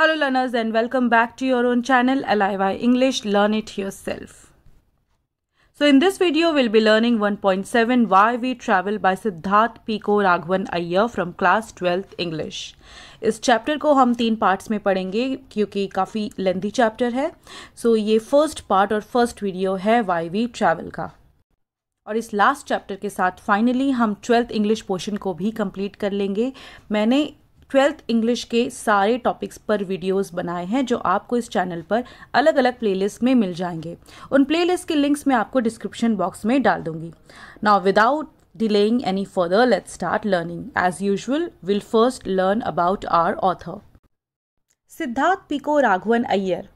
Hello learners and welcome back to your own channel LIY English Learn It Yourself. So in this video we'll be learning 1.7 Why We Travel by Siddharth Pico Raghavan Iyer from class 12th English. इस chapter को हम तीन parts में पढ़ेंगे क्योंकि काफ़ी lengthy chapter है so so, ये फर्स्ट पार्ट और फर्स्ट वीडियो है वाई वी ट्रैवल का और इस लास्ट चैप्टर के साथ फाइनली हम ट्वेल्थ इंग्लिश पोर्शन को भी कंप्लीट कर लेंगे मैंने ट्वेल्थ इंग्लिश के सारे टॉपिक्स पर वीडियोस बनाए हैं जो आपको इस चैनल पर अलग अलग प्लेलिस्ट में मिल जाएंगे उन प्लेलिस्ट के लिंक्स मैं आपको डिस्क्रिप्शन बॉक्स में डाल दूंगी now without delaying any further let start learning as usual will first learn about our author Siddharth Pico Raghavan Iyer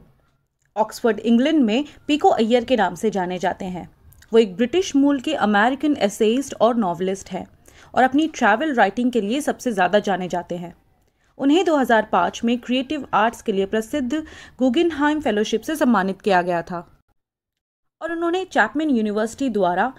Oxford England में पीको अय्यर के नाम से जाने जाते हैं वो एक ब्रिटिश मूल के अमेरिकन एसेइस्ट और नॉवलिस्ट हैं और अपनी ट्रैवल राइटिंग के लिए सबसे ज़्यादा जाने जाते हैं उन्हें 2005 में क्रिएटिव आर्ट्स के लिए प्रसिद्ध गुगिनहाइम फेलोशिप से सम्मानित किया गया था और उन्होंने चैपमैन यूनिवर्सिटी द्वारा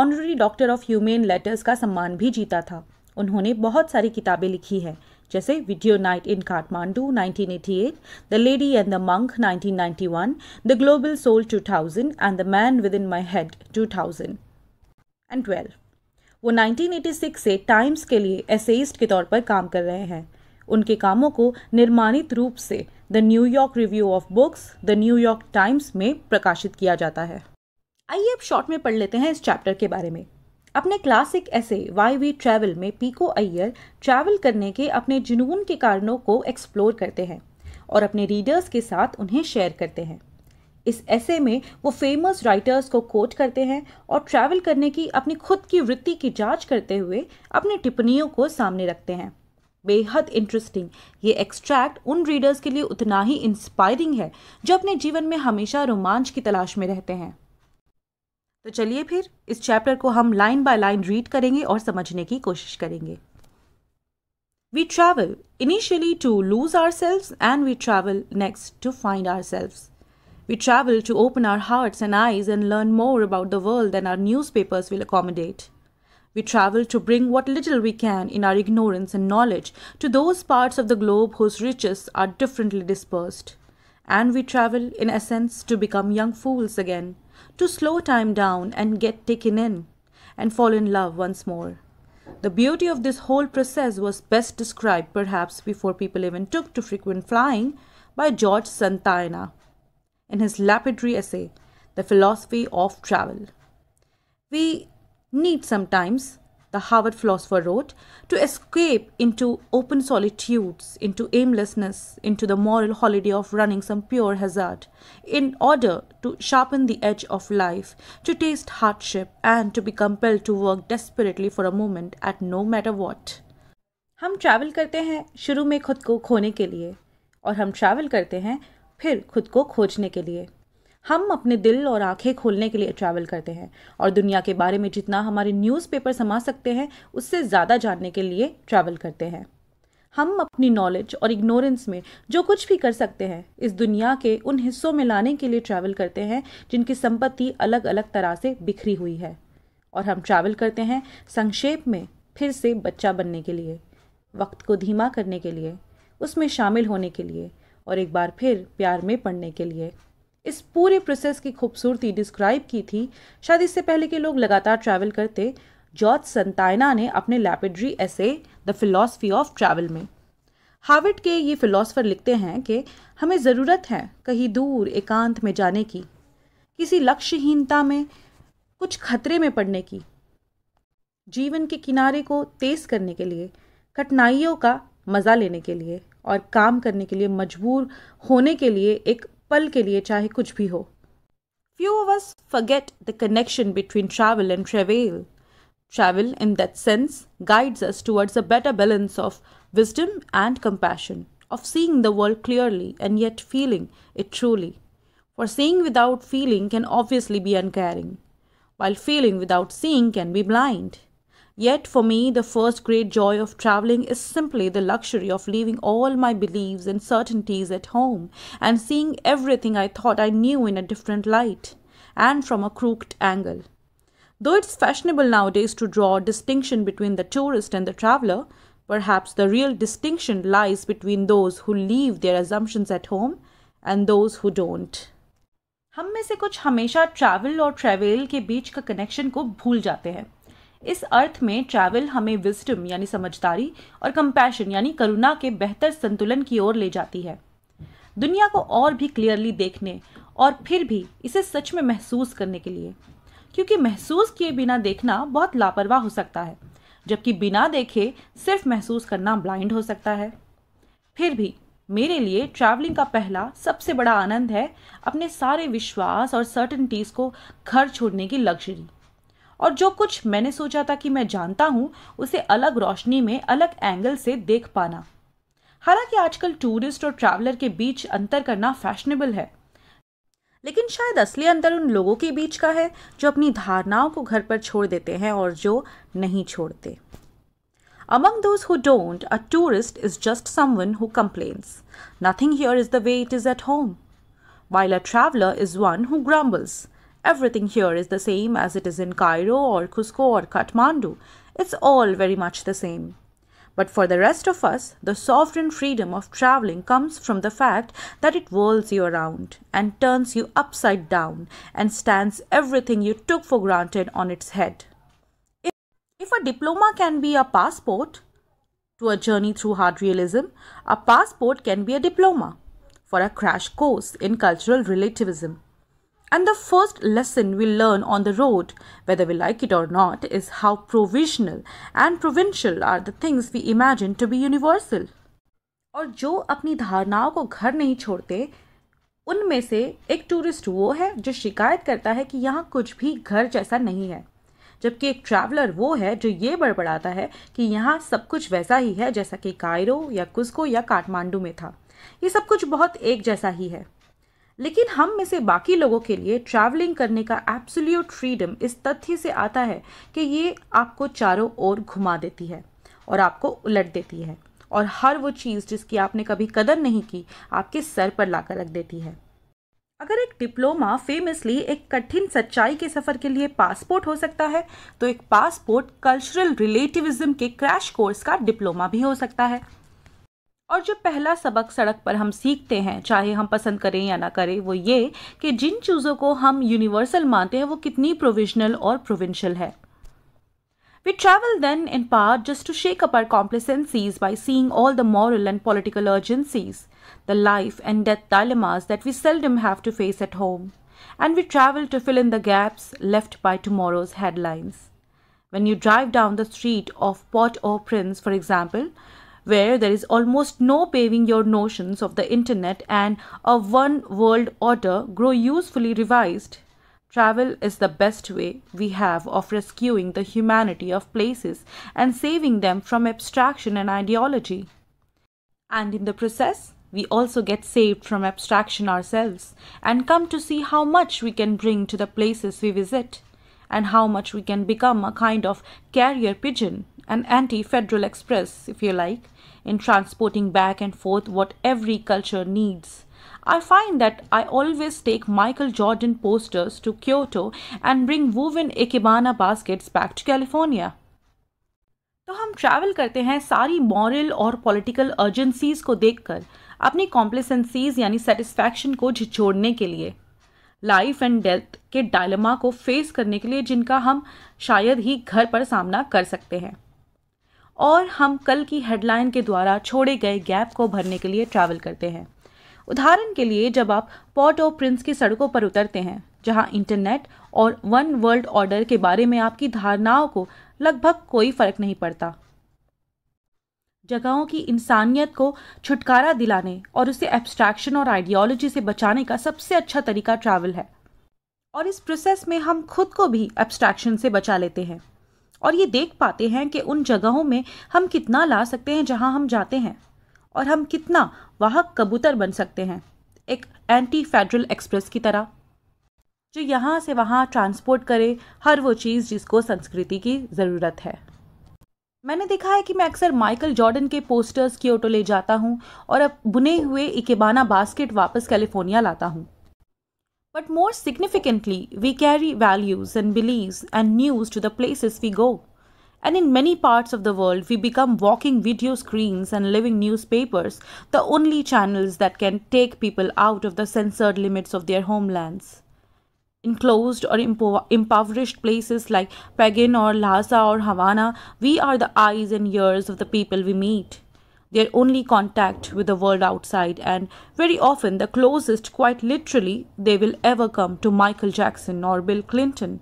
honorary doctor of humane letters का सम्मान भी जीता था उन्होंने बहुत सारी किताबें लिखी हैं जैसे video night in Kathmandu 1988, the lady and the monk 1991, the global soul 2000 and the man within my head 2012. वो 1986 से टाइम्स के लिए एसेइस्ट के तौर पर काम कर रहे हैं उनके कामों को निर्माणित रूप से the New York review of books the New York times में प्रकाशित किया जाता है आइए अब शॉर्ट में पढ़ लेते हैं इस चैप्टर के बारे में अपने classic essay why we travel में पीको अय्यर ट्रैवल करने के अपने जुनून के कारणों को एक्सप्लोर करते हैं और अपने रीडर्स के साथ उन्हें शेयर करते हैं इस ऐसे में वो फेमस राइटर्स को कोट करते हैं और ट्रैवल करने की अपनी खुद की वृत्ति की जांच करते हुए अपनी टिप्पणियों को सामने रखते हैं बेहद इंटरेस्टिंग ये एक्सट्रैक्ट उन रीडर्स के लिए उतना ही इंस्पायरिंग है जो अपने जीवन में हमेशा रोमांच की तलाश में रहते हैं तो चलिए फिर इस चैप्टर को हम लाइन बाय लाइन रीड करेंगे और समझने की कोशिश करेंगे we travel initially to lose ourselves and we travel next to find ourselves we travel to open our heart and eyes and learn more about the world and our newspapers will accommodate We travel to bring what little we can in our ignorance and knowledge to those parts of the globe whose riches are differently dispersed. And we travel, in essence, to become young fools again, to slow time down and get taken in, and fall in love once more. The beauty of this whole process was best described, perhaps before people even took to frequent flying, by George Santayana in his lapidary essay, The Philosophy of Travel. We need sometimes, the Harvard philosopher wrote, to escape into open solitudes, into aimlessness, into the moral holiday of running some pure hazard, in order to sharpen the edge of life, to taste hardship, and to be compelled to work desperately for a moment at no matter what. हम travel करते हैं शुरू में खुद को खोने के लिए और हम ट्रैवल करते हैं फिर खुद को खोजने के लिए हम अपने दिल और आंखें खोलने के लिए ट्रैवल करते हैं और दुनिया के बारे में जितना हमारे न्यूज़पेपर समा सकते हैं उससे ज़्यादा जानने के लिए ट्रैवल करते हैं हम अपनी नॉलेज और इग्नोरेंस में जो कुछ भी कर सकते हैं इस दुनिया के उन हिस्सों में लाने के लिए ट्रैवल करते हैं जिनकी संपत्ति अलग अलग तरह से बिखरी हुई है और हम ट्रैवल करते हैं संक्षेप में फिर से बच्चा बनने के लिए वक्त को धीमा करने के लिए उसमें शामिल होने के लिए और एक बार फिर प्यार में पढ़ने के लिए इस पूरे प्रोसेस की खूबसूरती डिस्क्राइब की थी शायद इससे पहले के लोग लगातार ट्रैवल करते जॉर्ज संताइना ने अपने lapidary essay the philosophy of travel में हार्वर्ड के ये फिलोसफर लिखते हैं कि हमें ज़रूरत है कहीं दूर एकांत में जाने की किसी लक्ष्यहीनता में कुछ खतरे में पड़ने की जीवन के किनारे को तेज करने के लिए कठिनाइयों का मज़ा लेने के लिए और काम करने के लिए मजबूर होने के लिए एक पल के लिए चाहे कुछ few of us forget the connection between travel and travail. Travel, in that sense, guides us towards a better balance of wisdom and compassion, of seeing the world clearly and yet feeling it truly. For seeing without feeling can obviously be uncaring, while feeling without seeing can be blind. Yet for me, the first great joy of traveling is simply the luxury of leaving all my beliefs and certainties at home and seeing everything I thought I knew in a different light and from a crooked angle. Though it's fashionable nowadays to draw a distinction between the tourist and the traveler, perhaps the real distinction lies between those who leave their assumptions at home and those who don't. हम में से कुछ हमेशा travel और travel के बीच का connection को भूल जाते हैं इस अर्थ में ट्रैवल हमें विजडम यानी समझदारी और कंपैशन यानी करुणा के बेहतर संतुलन की ओर ले जाती है दुनिया को और भी क्लियरली देखने और फिर भी इसे सच में महसूस करने के लिए क्योंकि महसूस किए बिना देखना बहुत लापरवाह हो सकता है जबकि बिना देखे सिर्फ महसूस करना ब्लाइंड हो सकता है फिर भी मेरे लिए ट्रैवलिंग का पहला सबसे बड़ा आनंद है अपने सारे विश्वास और सर्टनटीज़ को घर छोड़ने की लग्जरी और जो कुछ मैंने सोचा था कि मैं जानता हूँ उसे अलग रोशनी में अलग एंगल से देख पाना हालांकि आजकल टूरिस्ट और ट्रैवलर के बीच अंतर करना फैशनेबल है लेकिन शायद असली अंतर उन लोगों के बीच का है जो अपनी धारणाओं को घर पर छोड़ देते हैं और जो नहीं छोड़ते among those who don't, a tourist is just someone who complains nothing here is the way it is at home while a traveller is one who grumbles. Everything here is the same as it is in Cairo or Cusco or Kathmandu. It's all very much the same. But for the rest of us, the sovereign freedom of traveling comes from the fact that it whirls you around and turns you upside down and stands everything you took for granted on its head. If, if a diploma can be a passport to a journey through hard realism, a passport can be a diploma for a crash course in cultural relativism. And the first lesson we learn on the road, whether we like it or not, is how provisional and provincial are the things we imagine to be universal. और जो अपनी धारणाओं को घर नहीं छोड़ते उनमें से एक टूरिस्ट वो है जो शिकायत करता है कि यहाँ कुछ भी घर जैसा नहीं है जबकि एक ट्रैवलर वो है जो ये बड़बड़ाता है कि यहाँ सब कुछ वैसा ही है जैसा कि कायरो या कुस्को या काठमांडू में था ये सब कुछ बहुत एक जैसा ही है लेकिन हम में से बाकी लोगों के लिए ट्रैवलिंग करने का एब्सोल्यूट फ्रीडम इस तथ्य से आता है कि ये आपको चारों ओर घुमा देती है और आपको उलट देती है और हर वो चीज़ जिसकी आपने कभी कदर नहीं की आपके सर पर लाकर रख देती है अगर एक डिप्लोमा फेमसली एक कठिन सच्चाई के सफ़र के लिए पासपोर्ट हो सकता है तो एक पासपोर्ट कल्चरल रिलेटिविज्म के क्रैश कोर्स का डिप्लोमा भी हो सकता है और जो पहला सबक सड़क पर हम सीखते हैं चाहे हम पसंद करें या ना करें वो ये कि जिन चीज़ों को हम यूनिवर्सल मानते हैं वो कितनी प्रोविजनल और प्रोविंशियल है we travel then in part just to shake up our complacencies by seeing all the moral and political urgencies the life and death dilemmas that we seldom have to face at home and we travel to fill in the gaps left by tomorrow's headlines when you drive down the street of Port-au-Prince for example where there is almost no paving your notions of the internet and a one world order grow usefully revised. Travel is the best way we have of rescuing the humanity of places and saving them from abstraction and ideology. And in the process, we also get saved from abstraction ourselves and come to see how much we can bring to the places we visit and how much we can become a kind of carrier pigeon an anti-federal express, if you like, in transporting back and forth what every culture needs. I find that I always take Michael Jordan posters to Kyoto and bring woven ikebana baskets back to California. तो हम travel करते हैं सारी moral और political urgencies को देखकर अपनी कॉम्प्लेसेंसीज यानी सेटिस्फैक्शन को झिझोड़ने के लिए लाइफ एंड डेथ के डायलमा को फेस करने के लिए जिनका हम शायद ही घर पर सामना कर सकते हैं और हम कल की हेडलाइन के द्वारा छोड़े गए गैप को भरने के लिए ट्रैवल करते हैं उदाहरण के लिए जब आप पोर्ट ऑफ प्रिंस की सड़कों पर उतरते हैं जहां इंटरनेट और वन वर्ल्ड ऑर्डर के बारे में आपकी धारणाओं को लगभग कोई फर्क नहीं पड़ता जगहों की इंसानियत को छुटकारा दिलाने और उसे एब्स्ट्रैक्शन और आइडियोलॉजी से बचाने का सबसे अच्छा तरीका ट्रैवल है और इस प्रोसेस में हम खुद को भी एब्स्ट्रैक्शन से बचा लेते हैं और ये देख पाते हैं कि उन जगहों में हम कितना ला सकते हैं जहाँ हम जाते हैं और हम कितना वाहक कबूतर बन सकते हैं एक एंटी फेडरल एक्सप्रेस की तरह जो यहाँ से वहाँ ट्रांसपोर्ट करे हर वो चीज़ जिसको संस्कृति की ज़रूरत है मैंने देखा है कि मैं अक्सर माइकल जॉर्डन के पोस्टर्स की ऑटो तो ले जाता हूँ और अब बुने हुए इकेबाना बास्केट वापस कैलिफोर्निया लाता हूँ But more significantly, we carry values and beliefs and news to the places we go. And in many parts of the world, we become walking video screens and living newspapers, the only channels that can take people out of the censored limits of their homelands. Enclosed or impo- impoverished places like Pagan or Lhasa or Havana, we are the eyes and ears of the people we meet their only contact with the world outside, and very often the closest, quite literally, they will ever come to Michael Jackson or Bill Clinton.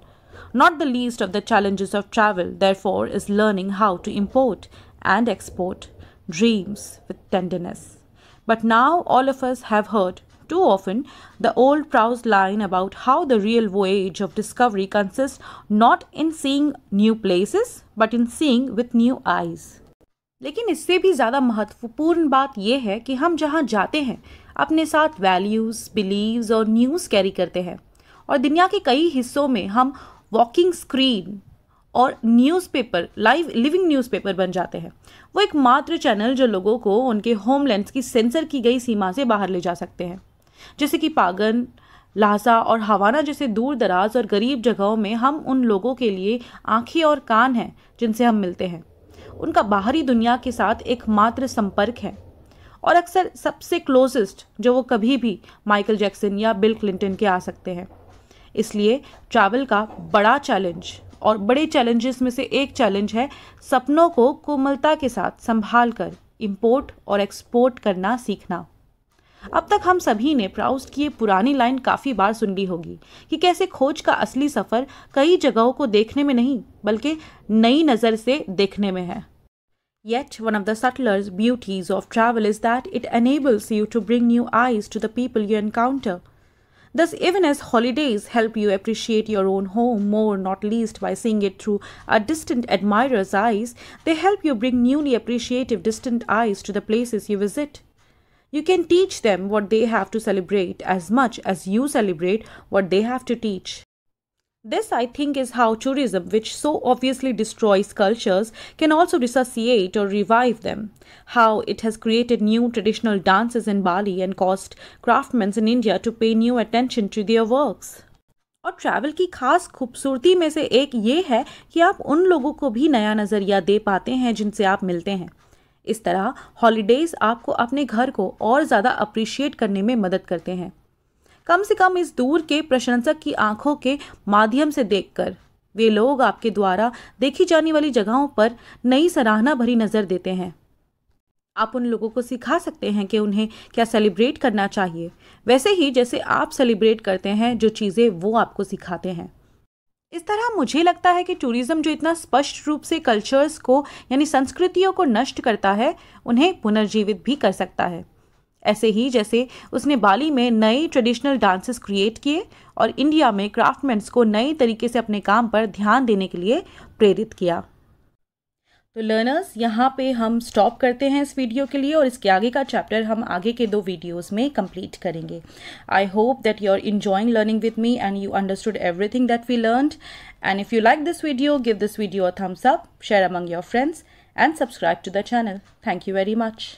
Not the least of the challenges of travel, therefore, is learning how to import and export dreams with tenderness. But now all of us have heard too often the old Proust line about how the real voyage of discovery consists not in seeing new places but in seeing with new eyes. लेकिन इससे भी ज़्यादा महत्वपूर्ण बात यह है कि हम जहाँ जाते हैं अपने साथ वैल्यूज़ बिलीव्स और न्यूज़ कैरी करते हैं और दुनिया के कई हिस्सों में हम वॉकिंग स्क्रीन और न्यूज़पेपर लाइव लिविंग न्यूज़पेपर बन जाते हैं वो एक मात्र चैनल जो लोगों को उनके होमलैंड की सेंसर की गई सीमा से बाहर ले जा सकते हैं जैसे कि पागन लहासा और हवाना जैसे दूर दराज और गरीब जगहों में हम उन लोगों के लिए आँखें और कान हैं जिनसे हम मिलते हैं उनका बाहरी दुनिया के साथ एक मात्र संपर्क है और अक्सर सबसे क्लोजेस्ट जो वो कभी भी माइकल जैक्सन या बिल क्लिंटन के आ सकते हैं इसलिए ट्रैवल का बड़ा चैलेंज और बड़े चैलेंजेस में से एक चैलेंज है सपनों को कोमलता के साथ संभाल कर इम्पोर्ट और एक्सपोर्ट करना सीखना अब तक हम सभी ने प्राउस्ट की ये पुरानी लाइन काफ़ी बार सुन ली होगी कि कैसे खोज का असली सफ़र कई जगहों को देखने में नहीं बल्कि नई नज़र से देखने में है Yet, one of the subtler beauties of travel is that it enables you to bring new eyes to the people you encounter. Thus, even as holidays help you appreciate your own home more, not least by seeing it through a distant admirer's eyes, they help you bring newly appreciative distant eyes to the places you visit. You can teach them what they have to celebrate as much as you celebrate what they have to teach. This, I think, is how tourism, which so obviously destroys cultures, can also dissociate or revive them. How it has created new traditional dances in Bali and caused craftsmen in India to pay new attention to their works. और travel की खास खूबसूरती में से एक ये है कि आप उन लोगों को भी नया नज़रिया दे पाते हैं जिनसे आप मिलते हैं इस तरह हॉलीडेज़ आपको अपने घर को और ज़्यादा अप्रिशिएट करने में मदद करते हैं कम से कम इस दूर के प्रशंसक की आंखों के माध्यम से देखकर वे लोग आपके द्वारा देखी जाने वाली जगहों पर नई सराहना भरी नज़र देते हैं आप उन लोगों को सिखा सकते हैं कि उन्हें क्या सेलिब्रेट करना चाहिए वैसे ही जैसे आप सेलिब्रेट करते हैं जो चीज़ें वो आपको सिखाते हैं इस तरह मुझे लगता है कि टूरिज्म जो इतना स्पष्ट रूप से कल्चर्स को यानी संस्कृतियों को नष्ट करता है उन्हें पुनर्जीवित भी कर सकता है ऐसे ही जैसे उसने बाली में नए ट्रेडिशनल डांसेस क्रिएट किए और इंडिया में क्राफ्टमैन्स को नए तरीके से अपने काम पर ध्यान देने के लिए प्रेरित किया तो लर्नर्स यहाँ पे हम स्टॉप करते हैं इस वीडियो के लिए और इसके आगे का चैप्टर हम आगे के दो वीडियोस में कंप्लीट करेंगे I hope that you are enjoying learning with me and you understood everything that we learn and if you like this video give this video a thumbs up share among your friends and subscribe to the channel thank you very much